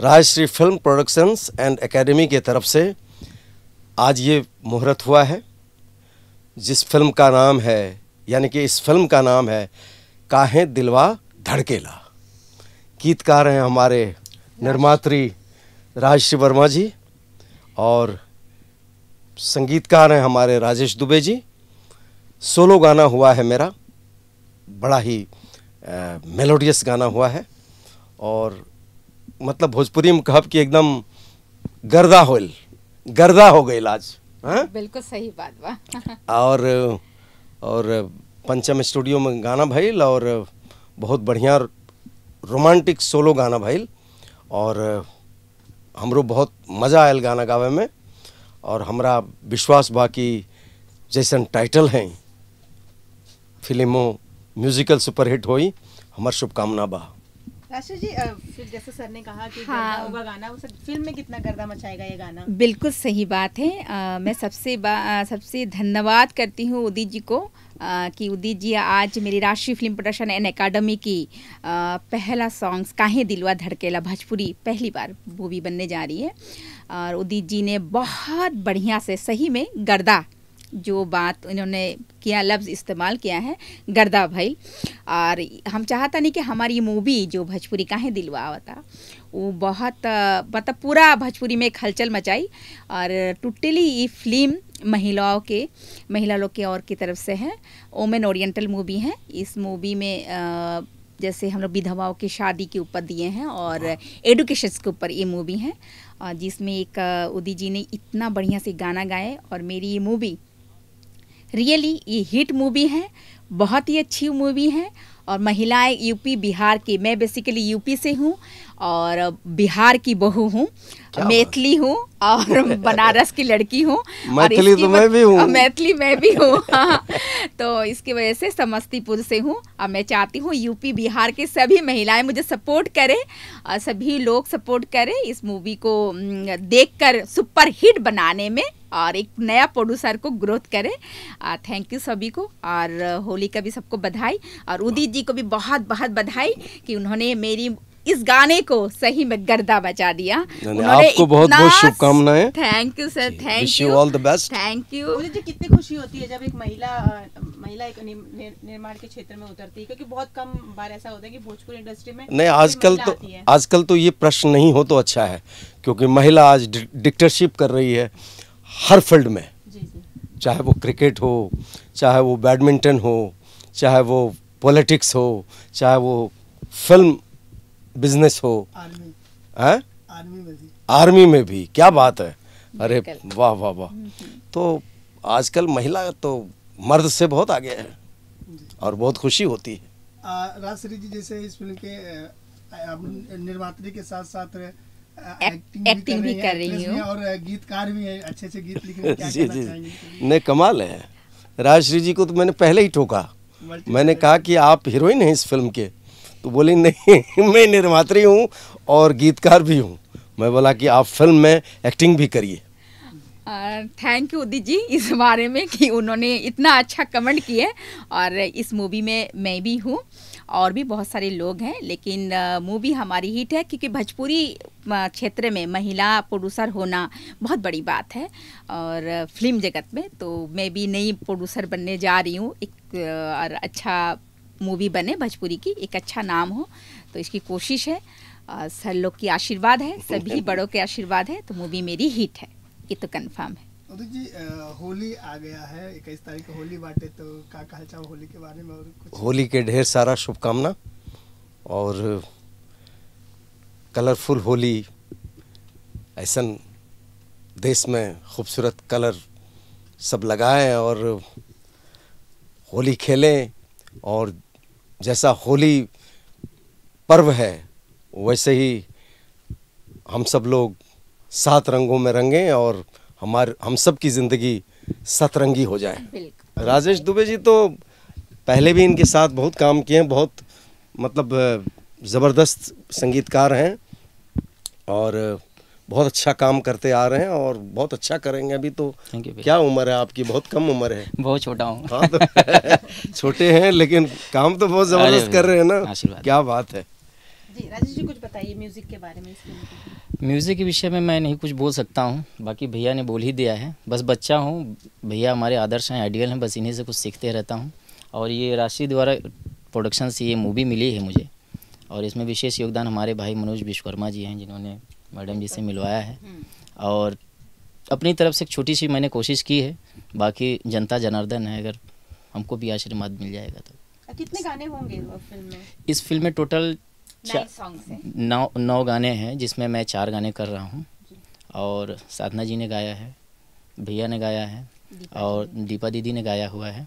Rajshree film productions and academy के तरफ से आज ये मुहूर्त हुआ है जिस फिल्म का नाम है यानी कि इस फिल्म का नाम है काहे दिलवा धड़केला गीतकार हैं हमारे निर्मात्री राजश्री वर्मा जी और संगीतकार हैं हमारे राजेश दुबे जी सोलो गाना हुआ है मेरा बड़ा ही मेलोडियस गाना हुआ है और मतलब भोजपुरी में कहब कि एकदम गर्दा होल गर्दा हो गई आज हाँ? बिल्कुल सही बात बा और और पंचम स्टूडियो में गाना भइल और बहुत बढ़िया रोमांटिक सोलो गाना भइल और हमरो बहुत मज़ा आयल गाना गावे में और हमरा विश्वास बा कि जैसन टाइटल हैं फिल्मों म्यूजिकल सुपरहिट हो हमार शुभकामना बा जैसे सर ने कहा कि हाँ गाना फिल्म में कितना गर्दा मचाएगा ये गाना बिल्कुल सही बात है आ, मैं सबसे सबसे धन्यवाद करती हूँ उदित जी को आ, कि उदित जी आज मेरी राष्ट्रीय फिल्म प्रोडक्शन एंड अकाडमी की आ, पहला सॉन्ग्स काहे दिलवा धड़केला भोजपुरी पहली बार मूवी बनने जा रही है और उदित जी ने बहुत बढ़िया से सही में गर्दा जो बात इन्होंने किया लफ्ज़ इस्तेमाल किया है गर्दा भाई और हम चाहता नहीं कि हमारी मूवी जो भोजपुरी का है दिलवावता वो बहुत मतलब पूरा भोजपुरी में हलचल मचाई और टुटली ये फिल्म महिलाओं के महिला लोग के और की तरफ से है ओमेन ओरिएंटल मूवी है इस मूवी में आ, जैसे हम लोग विधवाओं की शादी के ऊपर दिए हैं और एडुकेशन के ऊपर ये मूवी है जिसमें एक उदी जी ने इतना बढ़िया से गाना गाए और मेरी ये मूवी रियली ये हिट मूवी है बहुत ही अच्छी मूवी है और महिलाएं यूपी बिहार की मैं बेसिकली यूपी से हूँ और बिहार की बहू हूँ मैथिली हूँ और बनारस की लड़की हूँ मैथिली तो मैं भी हूँ मैथिली मैं भी हूँ हाँ। तो इसकी वजह से समस्तीपुर से हूँ और मैं चाहती हूँ यूपी बिहार के सभी महिलाएं मुझे सपोर्ट करें और सभी लोग सपोर्ट करें इस मूवी को देखकर सुपर हिट बनाने में और एक नया प्रोड्यूसर को ग्रोथ करे थैंक यू सभी को और होली का भी सबको बधाई और उदित जी को भी बहुत बहुत बधाई कि उन्होंने मेरी इस गाने को सही में गर्दा बचा दिया आपको बहुत बहुत शुभकामनाएं thank you sir thank you all the best thank you मुझे जी कितनी खुशी होती है जब एक महिला महिला एक निर्माण के क्षेत्र में उतरती है क्योंकि बहुत कम बार ऐसा होता है कि भोजपुरी इंडस्ट्री में नहीं आजकल तो आजकल तो ये प्रश्न नहीं हो तो अच्छा है क्योंकि महिला आज डिक्टरशिप कर रही है हर फील्ड में चाहे वो क्रिकेट हो चाहे वो बैडमिंटन हो चाहे वो पॉलिटिक्स हो चाहे वो फिल्म बिजनेस हो आर्मी आर्मी में भी आर्मी में भी क्या बात है अरे वाह वाह वाह हम्म, हम्म। तो आजकल महिला तो मर्द से बहुत आगे है और बहुत खुशी होती है राजश्री जी जैसे इस फिल्म के निर्मात्री के साथ साथ रहे। एक्टिंग भी कर रही हूँ और गीतकार भी है अच्छे से गीत लिखे जी जी नहीं कमाल है राजश्री जी को तो मैंने पहले ही ठोका मैंने कहा कि आप हीरोइन हैं इस फिल्म के तो बोले नहीं मैं निर्मात्री हूँ और गीतकार भी हूँ मैं बोला कि आप फिल्म में एक्टिंग भी करिए थैंक यू उदित जी इस बारे में कि उन्होंने इतना अच्छा कमेंट किए और इस मूवी में मैं भी हूँ और भी बहुत सारे लोग हैं लेकिन मूवी हमारी हिट है क्योंकि भोजपुरी क्षेत्र में महिला प्रोड्यूसर होना बहुत बड़ी बात है और फिल्म जगत में तो मैं भी नई प्रोड्यूसर बनने जा रही हूँ एक और अच्छा मूवी बने भोजपुरी की एक अच्छा नाम हो तो इसकी कोशिश है सर लोग की आशीर्वाद है तो सभी बड़ों के आशीर्वाद है तो मूवी मेरी हिट है ये तो कन्फर्म है जी तो होली आ गया है इक्कीस तारीख को होली बाटे तो का कहा चाहो होली के बारे में और कुछ होली के ढेर सारा शुभकामना और कलरफुल होली ऐसा देश में खूबसूरत कलर सब लगाएं और होली खेलें और जैसा होली पर्व है वैसे ही हम सब लोग सात रंगों में रंगें और हमार हम सब की ज़िंदगी सतरंगी हो जाए राजेश दुबे जी तो पहले भी इनके साथ बहुत काम किए हैं बहुत मतलब ज़बरदस्त संगीतकार हैं और बहुत अच्छा काम करते आ रहे हैं और बहुत अच्छा करेंगे अभी तो क्या उम्र है आपकी बहुत कम उम्र है बहुत छोटा हूँ हाँ तो छोटे हैं लेकिन काम तो बहुत ज़बरदस्त कर रहे हैं ना क्या बात है जी कुछ बताइए म्यूज़िक के बारे में म्यूज़िक के विषय में मैं नहीं कुछ बोल सकता हूँ बाकी भैया ने बोल ही दिया है बस बच्चा हूँ भैया हमारे आदर्श हैं आइडियल हैं बस इन्हीं से कुछ सीखते रहता हूँ और ये राशि द्वारा प्रोडक्शन से ये मूवी मिली है मुझे और इसमें विशेष योगदान हमारे भाई मनोज विश्वकर्मा जी हैं जिन्होंने मैडम जी से मिलवाया है हम्म। और अपनी तरफ से एक छोटी सी मैंने कोशिश की है बाकी जनता जनार्दन है अगर हमको भी आशीर्वाद मिल जाएगा तो कितने गाने होंगे फिल्म में इस फिल्म में टोटल अच्छा, नौ नौ गाने हैं जिसमें मैं चार गाने कर रहा हूँ और साधना जी ने गाया है भैया ने गाया है और दीपा दीदी ने गाया हुआ है